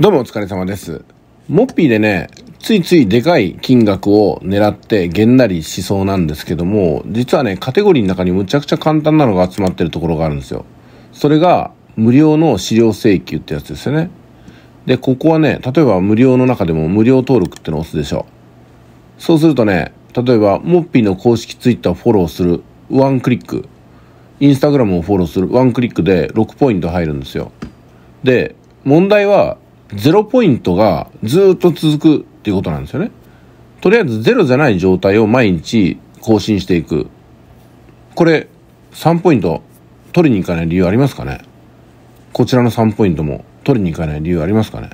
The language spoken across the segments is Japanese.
どうもお疲れ様です。モッピーでね、ついついでかい金額を狙ってげんなりしそうなんですけども、実はね、カテゴリーの中にむちゃくちゃ簡単なのが集まってるところがあるんですよ。それが、無料の資料請求ってやつですよね。で、ここはね、例えば無料の中でも無料登録ってのを押すでしょう。そうするとね、例えば、モッピーの公式 twitter をフォローする、ワンクリック。インスタグラムをフォローする、ワンクリックで6ポイント入るんですよ。で、問題は、ゼロポイントがずっと続くっていうことなんですよね。とりあえずゼロじゃない状態を毎日更新していく。これ、3ポイント取りに行かない理由ありますかねこちらの3ポイントも取りに行かない理由ありますかね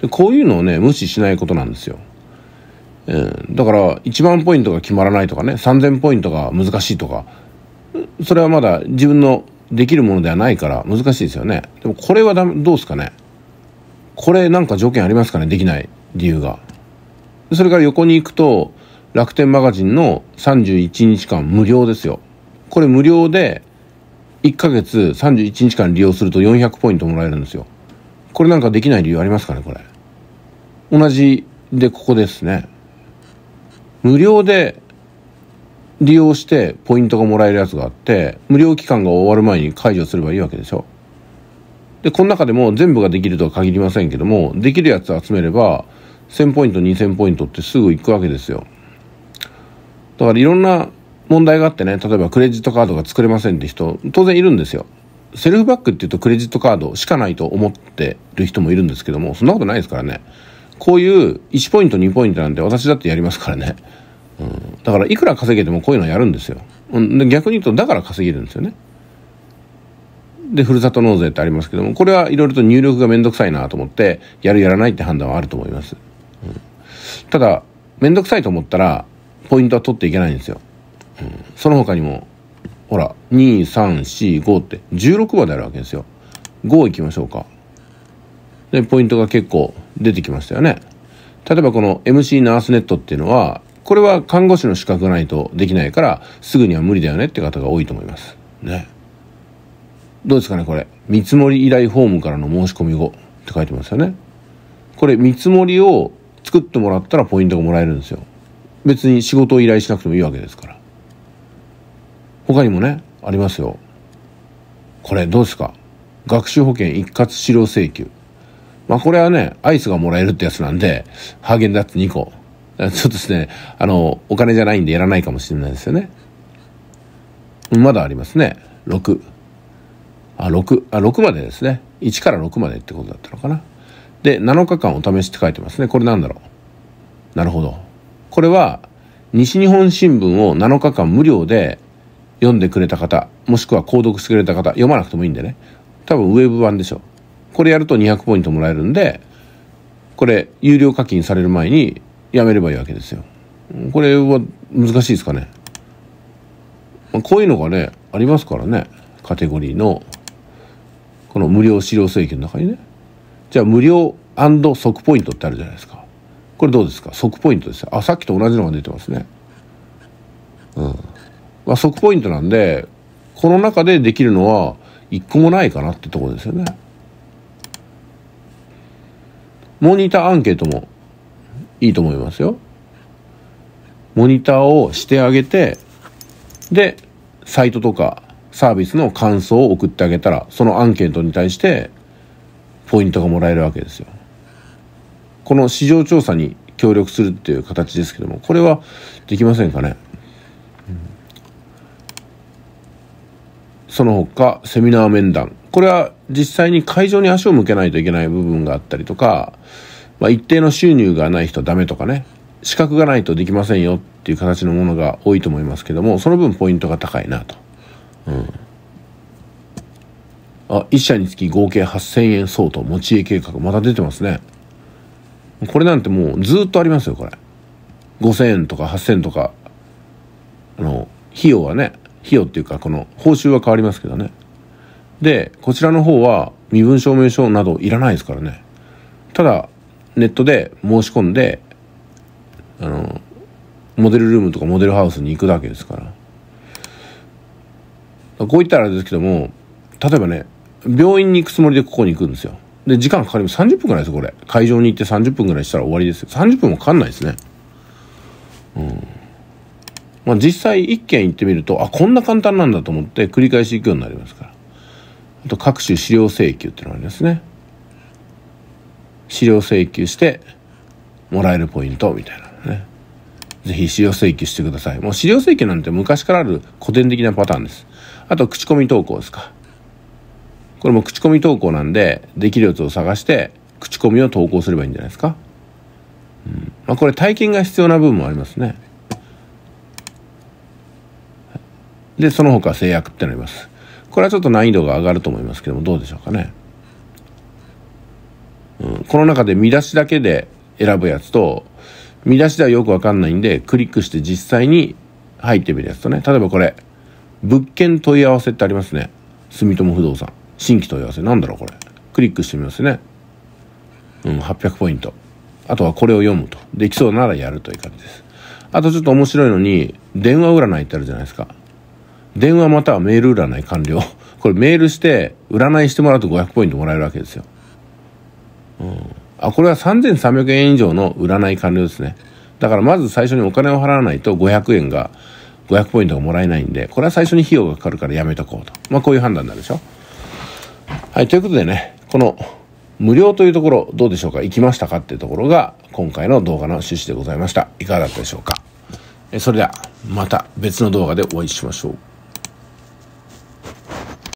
でこういうのをね、無視しないことなんですよ。うん、だから、1万ポイントが決まらないとかね、3000ポイントが難しいとか、それはまだ自分のできるものではないから難しいですよね。でもこれはどうですかねこれなんか条件ありますかねできない理由が。それから横に行くと、楽天マガジンの31日間無料ですよ。これ無料で、1ヶ月31日間利用すると400ポイントもらえるんですよ。これなんかできない理由ありますかねこれ。同じでここですね。無料で利用してポイントがもらえるやつがあって、無料期間が終わる前に解除すればいいわけでしょ。で、この中でも全部ができるとは限りませんけども、できるやつ集めれば、1000ポイント、2000ポイントってすぐ行くわけですよ。だからいろんな問題があってね、例えばクレジットカードが作れませんって人、当然いるんですよ。セルフバックって言うとクレジットカードしかないと思ってる人もいるんですけども、そんなことないですからね。こういう1ポイント、2ポイントなんて私だってやりますからね。うん、だからいくら稼げてもこういうのやるんですよ。うん、で逆に言うと、だから稼げるんですよね。で、ふるさと納税ってありますけども、これはいろいろと入力がめんどくさいなと思って、やるやらないって判断はあると思います。うん、ただ、めんどくさいと思ったら、ポイントは取っていけないんですよ。うん、その他にも、ほら、2、3、4、5って16まであるわけですよ。5いきましょうか。で、ポイントが結構出てきましたよね。例えばこの MC ナースネットっていうのは、これは看護師の資格がないとできないから、すぐには無理だよねって方が多いと思います。ね。どうですかねこれ見積もり依頼フォームからの申し込み後って書いてますよねこれ見積もりを作ってもらったらポイントがもらえるんですよ別に仕事を依頼しなくてもいいわけですから他にもねありますよこれどうですか学習保険一括資料請求まあこれはねアイスがもらえるってやつなんでハーゲンダッツ2個ちょっとですねあのお金じゃないんでやらないかもしれないですよねまだありますね6あ6あ6までですね1から6までってことだったのかなで7日間お試しって書いてますねこれなんだろうなるほどこれは西日本新聞を7日間無料で読んでくれた方もしくは購読してくれた方読まなくてもいいんでね多分ウェブ版でしょこれやると200ポイントもらえるんでこれ有料課金される前にやめればいいわけですよこれは難しいですかねこういうのがねありますからねカテゴリーのこの無料資料請求の中にねじゃあ無料即ポイントってあるじゃないですかこれどうですか即ポイントですあさっきと同じのが出てますねうんまあ即ポイントなんでこの中でできるのは一個もないかなってところですよねモニターアンケートもいいと思いますよモニターをしてあげてでサイトとかサービスの感想を送ってあげたらそのアンケートに対してポイントがもらえるわけですよ。この市場調査に協力するっていう形ですけどもこれはできませんかね、その他セミナー面談これは実際に会場に足を向けないといけない部分があったりとか、まあ、一定の収入がない人ダメとかね資格がないとできませんよっていう形のものが多いと思いますけどもその分ポイントが高いなと。うん。あ、1社につき合計8000円相当持ち家計画。また出てますね。これなんてもうずっとありますよ、これ。5000円とか8000円とか、あの、費用はね、費用っていうか、この報酬は変わりますけどね。で、こちらの方は身分証明書などいらないですからね。ただ、ネットで申し込んで、あの、モデルルームとかモデルハウスに行くだけですから。こう言ったらあれですけども、例えばね、病院に行くつもりでここに行くんですよ。で、時間かかります。30分くらいですよ、これ。会場に行って30分くらいしたら終わりですよ。30分もかかんないですね。うん。まあ実際1件行ってみると、あ、こんな簡単なんだと思って繰り返し行くようになりますから。あと各種資料請求っていうのがありますね。資料請求してもらえるポイントみたいなね。ぜひ資料請求してください。もう資料請求なんて昔からある古典的なパターンです。あと、口コミ投稿ですか。これも口コミ投稿なんで、できるやつを探して、口コミを投稿すればいいんじゃないですか。うん。まあ、これ体験が必要な部分もありますね。で、その他制約ってなります。これはちょっと難易度が上がると思いますけども、どうでしょうかね。うん、この中で見出しだけで選ぶやつと、見出しではよくわかんないんで、クリックして実際に入ってみるやつとね。例えばこれ。物件問い合わせってありますね。住友不動産。新規問い合わせ。なんだろうこれ。クリックしてみますね。うん、800ポイント。あとはこれを読むと。できそうならやるという感じです。あとちょっと面白いのに、電話占いってあるじゃないですか。電話またはメール占い完了。これメールして、占いしてもらうと500ポイントもらえるわけですよ。うん。あ、これは3300円以上の占い完了ですね。だからまず最初にお金を払わないと500円が500ポイントがもらえないんで、これは最初に費用がかかるからやめとこうと。まあ、こういう判断なんでしょ。はい、ということでね、この、無料というところ、どうでしょうか行きましたかっていうところが、今回の動画の趣旨でございました。いかがだったでしょうかそれでは、また別の動画でお会いしましょう。